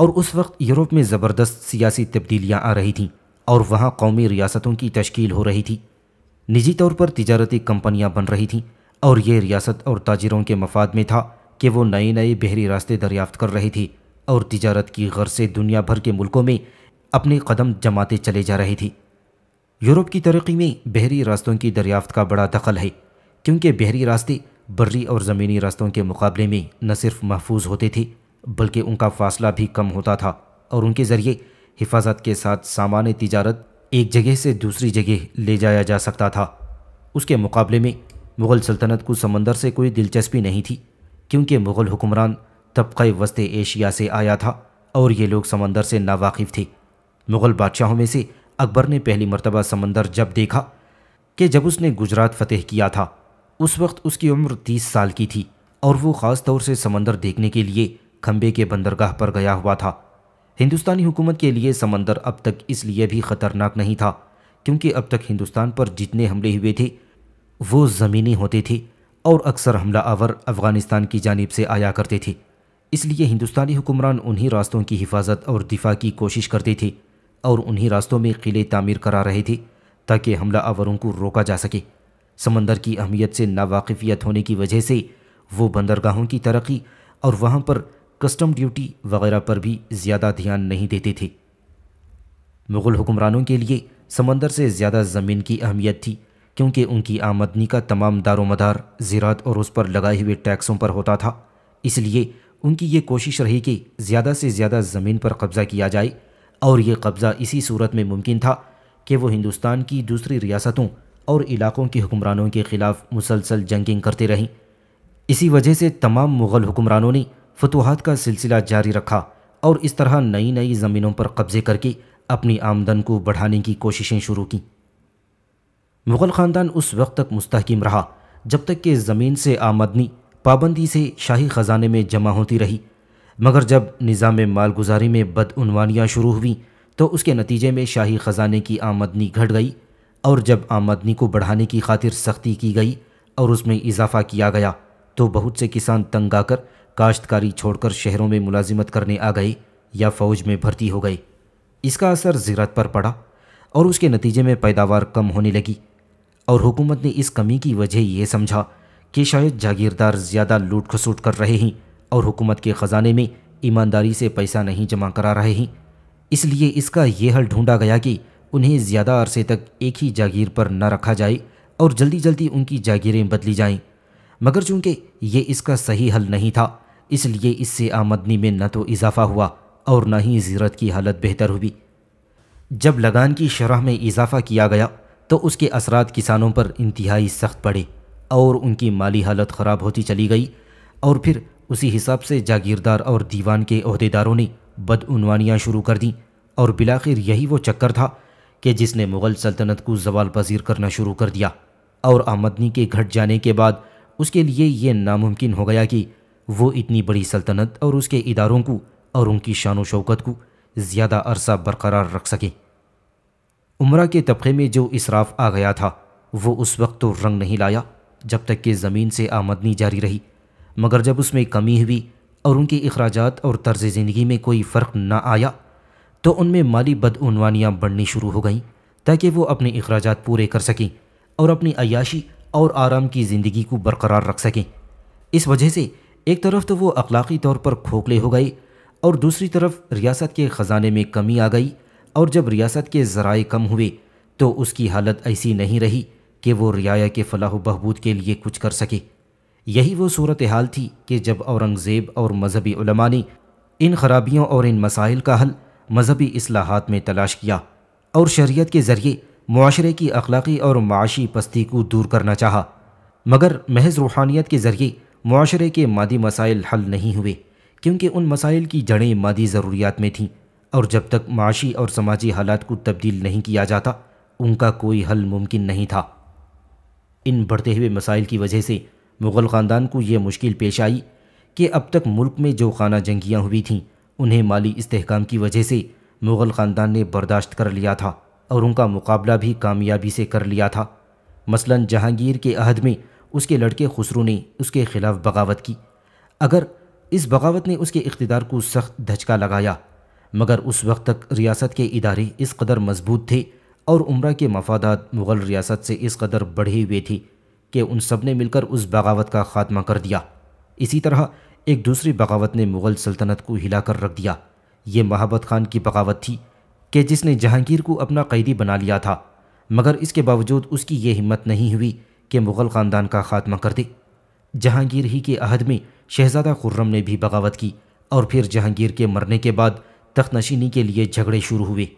और उस वक्त यूरोप में ज़बरदस्त सियासी तब्दीलियाँ आ रही थीं और वहाँ कौमी रियासतों की तश्कील हो रही थी निजी तौर पर तजारती कंपनियां बन रही थीं और ये रियासत और ताजिरों के मफाद में था कि वो नए नए बहरी रास्ते दरियाफ्त कर रही थी और तजारत की गर्ज से दुनिया भर के मुल्कों में अपने कदम जमाते चले जा रही थी यूरोप की तरक्की में बहरी रास्तों की दरियाफ्त का बड़ा दखल है क्योंकि बहरी रास्ते बर्री और ज़मीनी रास्तों के मुकाबले में न सिर्फ महफूज होते थे बल्कि उनका फासला भी कम होता था और उनके ज़रिए हिफाजत के साथ सामान्य तजारत एक जगह से दूसरी जगह ले जाया जा सकता था उसके मुकाबले में मुग़ल सल्तनत को समंदर से कोई दिलचस्पी नहीं थी क्योंकि मुग़ल हुक्मरान तबके वस्ते एशिया से आया था और ये लोग समंदर से नावाकिफ़ थे मुग़ल बादशाहों में से अकबर ने पहली मरतबा समंदर जब देखा कि जब उसने गुजरात फतेह किया था उस वक्त उसकी उम्र तीस साल की थी और वो ख़ास तौर से समंदर देखने के लिए खम्बे के बंदरगाह पर गया हुआ था हिंदुस्तानी हुकूमत के लिए समंदर अब तक इसलिए भी ख़तरनाक नहीं था क्योंकि अब तक हिंदुस्तान पर जितने हमले हुए थे वो ज़मीनी होते थे और अक्सर हमला आवर अफ़गानिस्तान की जानब से आया करते थे इसलिए हिंदुस्तानी हुक्मरान उन्हीं रास्तों की हिफाजत और दिफा की कोशिश करते थे और उन्हीं रास्तों में किले तामीर करा रहे थे ताकि हमला आवरों को रोका जा सके समंदर की अहमियत से नावाकफियत होने की वजह से वो बंदरगाहों की तरक्की और वहाँ पर कस्टम ड्यूटी वगैरह पर भी ज़्यादा ध्यान नहीं देते थे मुग़ल हुक्मरानों के लिए समंदर से ज़्यादा ज़मीन की अहमियत थी क्योंकि उनकी आमदनी का तमाम दारोमदार ज़रात और उस पर लगाए हुए टैक्सों पर होता था इसलिए उनकी ये कोशिश रही कि ज़्यादा से ज़्यादा ज़मीन पर कब्ज़ा किया जाए और ये कब्ज़ा इसी सूरत में मुमकिन था कि वो हिंदुस्तान की दूसरी रियासतों और इलाकों के हुक्मरानों के ख़िलाफ़ मुसलसल जंगिंग करते रहें इसी वजह से तमाम मुग़ल हुक्मरानों ने फतूहत का सिलसिला जारी रखा और इस तरह नई नई ज़मीनों पर कब्ज़े करके अपनी आमदन को बढ़ाने की कोशिशें शुरू की मुग़ल ख़ानदान उस वक्त तक मुस्तकम रहा जब तक कि ज़मीन से आमदनी पाबंदी से शाही ख़जाने में जमा होती रही मगर जब निज़ाम मालगुजारी में बदनवानियाँ शुरू हुई तो उसके नतीजे में शाही ख़जाने की आमदनी घट गई और जब आमदनी को बढ़ाने की खातिर सख्ती की गई और उसमें इजाफा किया गया तो बहुत से किसान तंग आकर काश्तकारी छोड़कर शहरों में मुलाजिमत करने आ गए या फ़ौज में भर्ती हो गए इसका असर ज़रात पर पड़ा और उसके नतीजे में पैदावार कम होने लगी और हुकूमत ने इस कमी की वजह यह समझा कि शायद जागीरदार ज़्यादा लूट खसूट कर रहे हैं और हुकूमत के ख़जाने में ईमानदारी से पैसा नहीं जमा करा रहे हैं इसलिए इसका यह हल ढूंढा गया कि उन्हें ज़्यादा अरसे तक एक ही जागीर पर न रखा जाए और जल्दी जल्दी उनकी जागीरें बदली जाएं। मगर चूंकि ये इसका सही हल नहीं था इसलिए इससे आमदनी में न तो इजाफा हुआ और न ही जीरत की हालत बेहतर हुई जब लगान की शरह में इजाफा किया गया तो उसके असरात किसानों पर इंतहाई सख्त पड़े और उनकी माली हालत ख़राब होती चली गई और फिर उसी हिसाब से जागीरदार और दीवान के अहदेदारों ने बदनवानियाँ शुरू कर दी और बिलाखिर यही वो चक्कर था कि जिसने मुग़ल सल्तनत को जवाल पजीर करना शुरू कर दिया और आमदनी के घट जाने के बाद उसके लिए ये नामुमकिन हो गया कि वो इतनी बड़ी सल्तनत और उसके इदारों को और उनकी शान शौकत को ज़्यादा अरसा बरकरार रख सकें उम्र के तबके में जो इसराफ आ गया था वो उस वक्त तो रंग नहीं लाया जब तक कि ज़मीन से आमदनी जारी रही मगर जब उसमें कमी हुई और उनके अखराज और तर्ज ज़िंदगी में कोई फ़र्क ना आया तो उनमें माली बदनवानियाँ बढ़नी शुरू हो गईं ताकि वो अपने अखराज पूरे कर सकें और अपनी अयाशी और आराम की ज़िंदगी को बरकरार रख सकें इस वजह से एक तरफ तो वो अखलाक़ी तौर पर खोखले हो गए और दूसरी तरफ रियासत के ख़जाने में कमी आ गई और जब रियासत के ज़राए कम हुए तो उसकी हालत ऐसी नहीं रही कि वो रियाया के फलाह बहबूद के लिए कुछ कर सके यही वो सूरत हाल थी कि जब औरंगज़ेब और मजहबी ने इन खराबियों और इन मसाइल का हल मजहबी असलाहत में तलाश किया और शरीयत के ज़रिए माशरे की अखलाक़ी और माशी पस्ती को दूर करना चाहा मगर महज रूहानियत के ज़रिए माशरे के मादी मसाइल हल नहीं हुए क्योंकि उन मसाइल की जड़ें मादी ज़रूरियात में थीं और जब तक माशी और समाजी हालात को तब्दील नहीं किया जाता उनका कोई हल मुमकिन नहीं था इन बढ़ते हुए मसाइल की वजह से मुग़ल ख़ानदान को ये मुश्किल पेश आई कि अब तक मुल्क में जो खाना जंगियाँ हुई थीं उन्हें माली इसकाम की वजह से मुग़ल ख़ानदान ने बर्दाश्त कर लिया था और उनका मुकाबला भी कामयाबी से कर लिया था मसलन जहांगीर के अहद में उसके लड़के खुसरू ने उसके खिलाफ बगावत की अगर इस बगावत ने उसके इकतदार को सख्त धचका लगाया मगर उस वक्त तक रियासत के इदारे इस कदर मजबूत थे और उम्र के मफादात मुग़ल रियासत से इस कदर बढ़े हुए थे कि उन सब ने मिलकर उस बगावत का खात्मा कर दिया इसी तरह एक दूसरी बगावत ने मुग़ल सल्तनत को हिलाकर रख दिया ये महाबत खान की बगावत थी कि जिसने जहांगीर को अपना कैदी बना लिया था मगर इसके बावजूद उसकी ये हिम्मत नहीं हुई के मुग़ल ख़ानदान का खात्मा कर दे जहांगीर ही के अहद में शहज़ादा खुर्रम ने भी बगावत की और फिर जहांगीर के मरने के बाद तख्त नशीनी के लिए झगड़े शुरू हुए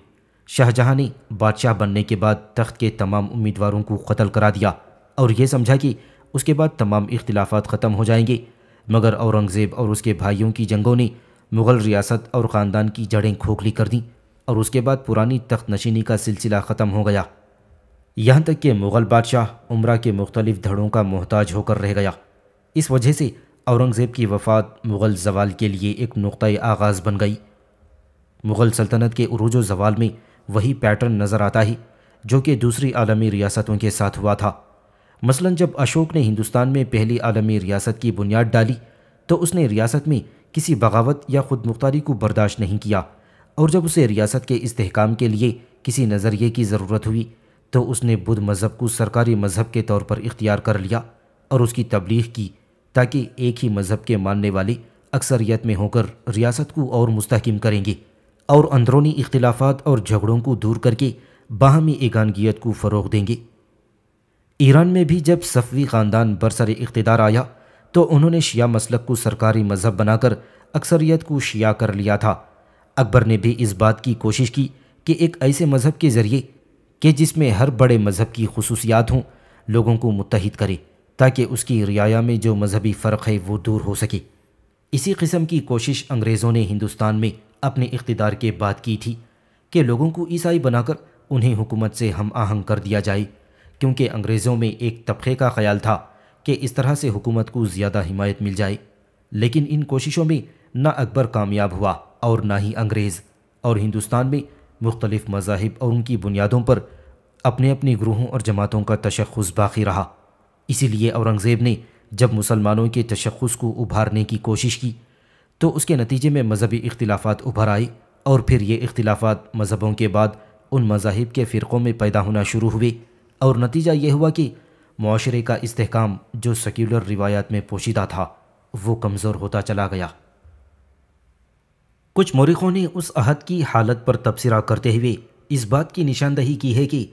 शाहजहाँ ने बादशाह बनने के बाद तख्त के तमाम उम्मीदवारों को कत्ल करा दिया और ये समझा कि उसके बाद तमाम इख्लाफात ख़त्म हो जाएंगे मगर औरंगज़ेब और उसके भाइयों की जंगों ने मुग़ल रियासत और ख़ानदान की जड़ें खोखली कर दीं और उसके बाद पुरानी तख्त नशीनी का सिलसिला ख़त्म हो गया यहाँ तक कि मुग़ल बादशाह उम्र के मुख्तलिफ धड़ों का मोहताज होकर रह गया इस वजह से औरंगज़ेब की वफ़ात मुग़ल जवाल के लिए एक नुक़ आगाज़ बन गई मुग़ल सल्तनत के अरूज जवाल में वही पैटर्न नज़र आता है जो कि दूसरी आलमी रियासतों के साथ हुआ था मसलन जब अशोक ने हिंदुस्तान में पहली आलमी रियासत की बुनियाद डाली तो उसने रियासत में किसी बगावत या खुद मुख्तारी को बर्दाश्त नहीं किया और जब उसे रियासत के इसकाम के लिए किसी नज़रिए की ज़रूरत हुई तो उसने बुद्ध मज़हब को सरकारी मज़हब के तौर पर इख्तियार कर लिया और उसकी तबलीग की ताकि एक ही मज़हब के मानने वाले अक्सरियत में होकर रियासत को और मुस्तकम करेंगे और अंदरूनी इख्लाफा और झगड़ों को दूर करके बाहमी एगानगीत को फ़रोग देंगे ईरान में भी जब सफ़वी ख़ानदान बरसर इकतदार आया तो उन्होंने शिया मसलक को सरकारी मज़हब बनाकर अक्सरियत को शिया कर लिया था अकबर ने भी इस बात की कोशिश की कि एक ऐसे मज़हब के ज़रिए कि जिसमें हर बड़े मज़हब की खसूसियात हों लोगों को मुतहद करे ताकि उसकी रियाया में जो मजहबी फ़र्क है वो दूर हो सके इसी कस्म की कोशिश अंग्रेज़ों ने हिंदुस्तान में अपने इकतदार के बाद की थी कि लोगों को ईसाई बनाकर उन्हें हुकूमत से हम आहंग कर दिया जाए क्योंकि अंग्रेज़ों में एक तबके का ख्याल था कि इस तरह से हुकूमत को ज़्यादा हिमायत मिल जाए लेकिन इन कोशिशों में ना अकबर कामयाब हुआ और ना ही अंग्रेज़ और हिंदुस्तान में मुख्तलिफ मजाहब और उनकी बुनियादों पर अपने अपने ग्रोहों और जमातों का तशखस बाकी रहा इसीलिए औरंगज़ेब ने जब मुसलमानों के तशखस को उभारने की कोशिश की तो उसके नतीजे में मजहबी इख्लाफा उभर आए और फिर ये इख्लाफा मज़हबों के बाद उन मजाहब के फ़िरक़ों में पैदा होना शुरू हुए और नतीजा ये हुआ कि माशरे का इसकाम जो सेक्यूलर रिवायात में पोशीदा था वो कमज़ोर होता चला गया कुछ मरीखों ने उस अहद की हालत पर तबसरा करते हुए इस बात की निशानदही की है कि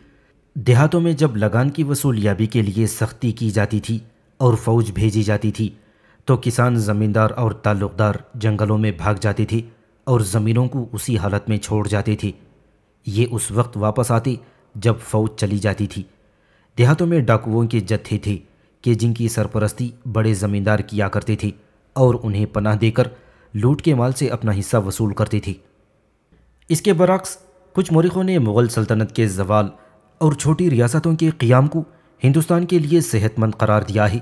देहातों में जब लगान की वसूलियाबी के लिए सख्ती की जाती थी और फौज भेजी जाती थी तो किसान ज़मींदार और ताल्लुकदार जंगलों में भाग जाते थे और ज़मीनों को उसी हालत में छोड़ जाते थे ये उस वक्त वापस आते जब फौज चली जाती थी देहातों में डाकुओं के जत्थे थे कि जिनकी सरपरस्ती बड़े ज़मींदार किया करते थे और उन्हें पनाह देकर लूट के माल से अपना हिस्सा वसूल करती थी इसके बरक्स कुछ मरीखों ने मुग़ल सल्तनत के जवाल और छोटी रियासतों के क़्याम को हिंदुस्तान के लिए सेहतमंद करार दिया है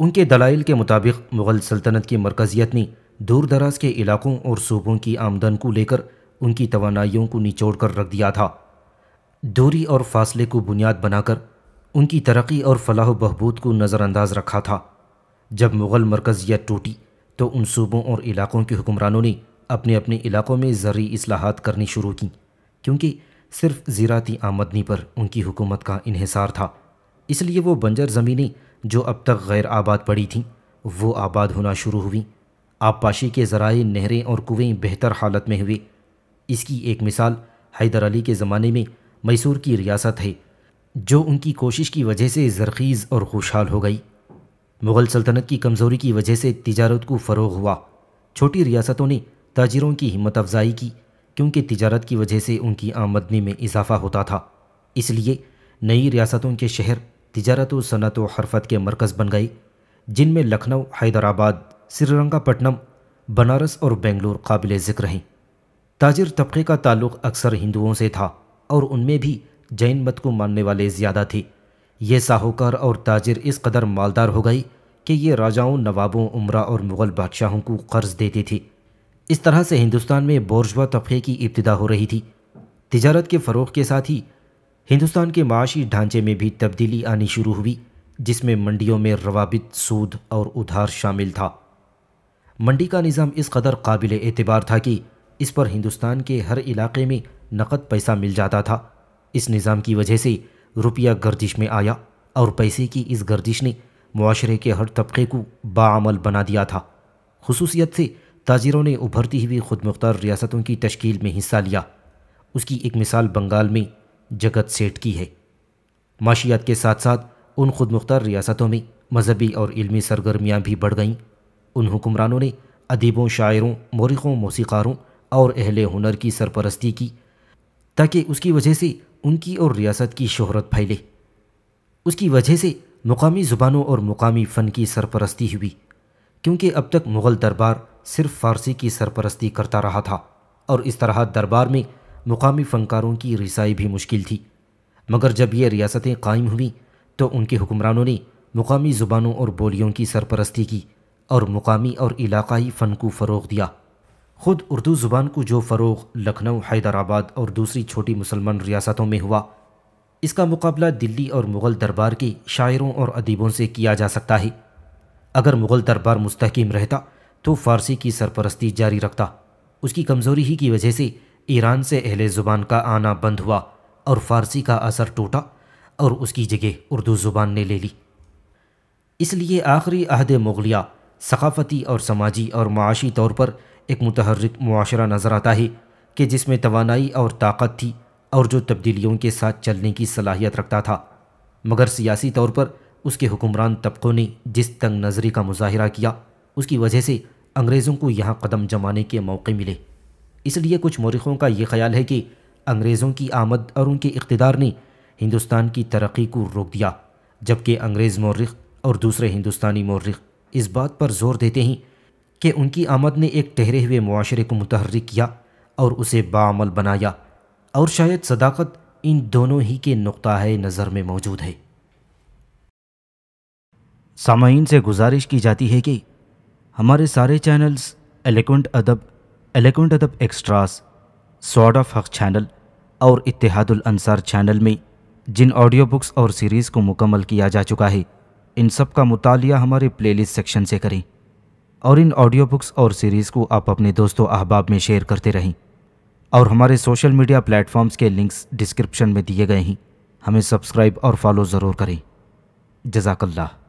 उनके दलाइल के मुताबिक मुग़ल सल्तनत की मरकज़ियत ने दूर दराज के इलाकों और सूबों की आमदन को लेकर उनकी तोानाइयों को निचोड़ कर रख दिया था दूरी और फासले को बुनियाद बनाकर उनकी तरक्की और फलाह बहबूद को नज़रअंदाज रखा था जब मुग़ल मरकज़ियत टूटी तो उन सूबों और इलाक़ों के हुक्मरानों ने अपने अपने इलाक़ों में ज़रूरी असलाहत करनी शुरू की क्योंकि सिर्फ ज़राती आमदनी पर उनकी हुकूमत का इहिसार था इसलिए वो बंजर ज़मीनें जो अब तक गैर आबाद पड़ी थीं वो आबाद होना शुरू हुई आबपाशी के ज़राए नहरें और कुएँ बेहतर हालत में हुए इसकी एक मिसाल हैदर अली के ज़माने में मैसूर की रियासत है जो उनकी कोशिश की वजह से जरखीज़ और खुशहाल हो गई मुग़ल सल्तनत की कमज़ोरी की वजह से तजारत को फ़रोग हुआ छोटी रियासतों ने ताजरों की हिम्मत अफजाई की क्योंकि तजारत की वजह से उनकी आमदनी में इजाफा होता था इसलिए नई रियासतों के शहर तजारत सनत व हरफत के मरकज़ बन गए जिनमें लखनऊ हैदराबाद श्रीरंगापट्टनम बनारस और बेंगलोर काबिल ज़िक्र हैं ताजिर तबके का ताल्लुक़ अक्सर हिंदुओं से था और उनमें भी जैन मत को मानने वाले ज़्यादा थे ये साहूकार और ताजिर इस कदर मालदार हो गई कि ये राजाओं नवाबों उमरा और मुग़ल बादशाहों को कर्ज देती थी इस तरह से हिंदुस्तान में बोर्जवा तबके की इब्तदा हो रही थी तजारत के फ़रोग के साथ ही हिंदुस्तान के माशी ढांचे में भी तब्दीली आनी शुरू हुई जिसमें मंडियों में रवाबित सूद और उधार शामिल था मंडी का निज़ाम इस कदर काबिल एतबार था कि इस पर हिंदुस्तान के हर इलाके में नकद पैसा मिल जाता था इस निज़ाम की वजह से रुपया गर्दिश में आया और पैसे की इस गर्दिश ने माशरे के हर तबके को बामल बना दिया था खसूसियत से ताजिरों ने उभरती हुई खुद मुख्तार रियासतों की तश्ील में हिस्सा लिया उसकी एक मिसाल बंगाल में जगत सेठ की है माशियात के साथ साथ उन खुद मुख्तार रियासतों में मजहबी और इलमी सरगर्मियाँ भी बढ़ गईं उन हुक्मरानों ने अदीबों शायरों मौरखों मौसीकारों और अहल हुनर की सरपरस्ती की ताकि उसकी वजह से उनकी और रियासत की शहरत फैले उसकी वजह से मुकामी ज़ुबानों और मुकामी फ़न की सरपरस्ती हुई क्योंकि अब तक मुग़ल दरबार सिर्फ फ़ारसी की सरपरस्ती करता रहा था और इस तरह दरबार में मुकामी फ़नकारों की रिसाई भी मुश्किल थी मगर जब ये रियासतें कायम हुईं तो उनके हुक्मरानों ने मुकामी ज़ुबानों और बोलियों की सरपरस्ती की और मुकामी और इलाक़ाई फ़न को फ़रोग दिया खुद उर्दू ज़ुबान को जो फ़रोग लखनऊ हैदराबाद और दूसरी छोटी मुसलमान रियासतों में हुआ इसका मुकाबला दिल्ली और मुग़ल दरबार के शायरों और अदीबों से किया जा सकता है अगर मुग़ल दरबार मुस्तकम रहता तो फ़ारसी की सरपरस्ती जारी रखता उसकी कमज़ोरी ही की वजह से ईरान से अहले ज़ुबान का आना बंद हुआ और फ़ारसी का असर टूटा और उसकी जगह उर्दू ज़ुबान ने ले ली इसलिए आखिरी अहद मुग़लिया सकाफ़ती और समाजी और माशी तौर पर एक मतहरक मुआरा नज़र आता है कि जिसमें तोानाई और ताकत थी और जो तब्दीलियों के साथ चलने की सलाहियत रखता था मगर सियासी तौर पर उसके हुक्मरान तबकों ने जिस तंग नज़री का मुजाहरा किया उसकी वजह से अंग्रेज़ों को यहाँ कदम जमाने के मौके मिले इसलिए कुछ मौरखों का ये ख्याल है कि अंग्रेज़ों की आमद और उनके इकतदार ने हिंदुस्तान की तरक्की को रोक दिया जबकि अंग्रेज़ मौरख और दूसरे हिंदुस्तानी मौरख इस बात पर जोर देते हैं कि उनकी आमद ने एक ठहरे हुए माशरे को मुतहरक किया और उसे बामल बनाया और शायद सदाकत इन दोनों ही के नुक़ नज़र में मौजूद है सामाइन से गुजारिश की जाती है कि हमारे सारे channels Eloquent Adab Elect Adab Extras Sword of Haq channel और इतिहादुल अंसार चैनल में जिन ऑडियो बुक्स और सीरीज़ को मुकम्मल किया जा चुका है इन सब का मुतालिया हमारे प्लेलिस्ट सेक्शन से करें और इन ऑडियो बुक्स और सीरीज़ को आप अपने दोस्तों अहबाब में शेयर करते रहें और हमारे सोशल मीडिया प्लेटफॉर्म्स के लिंक्स डिस्क्रिप्शन में दिए गए हैं हमें सब्सक्राइब और फॉलो ज़रूर करें जजाकल्ला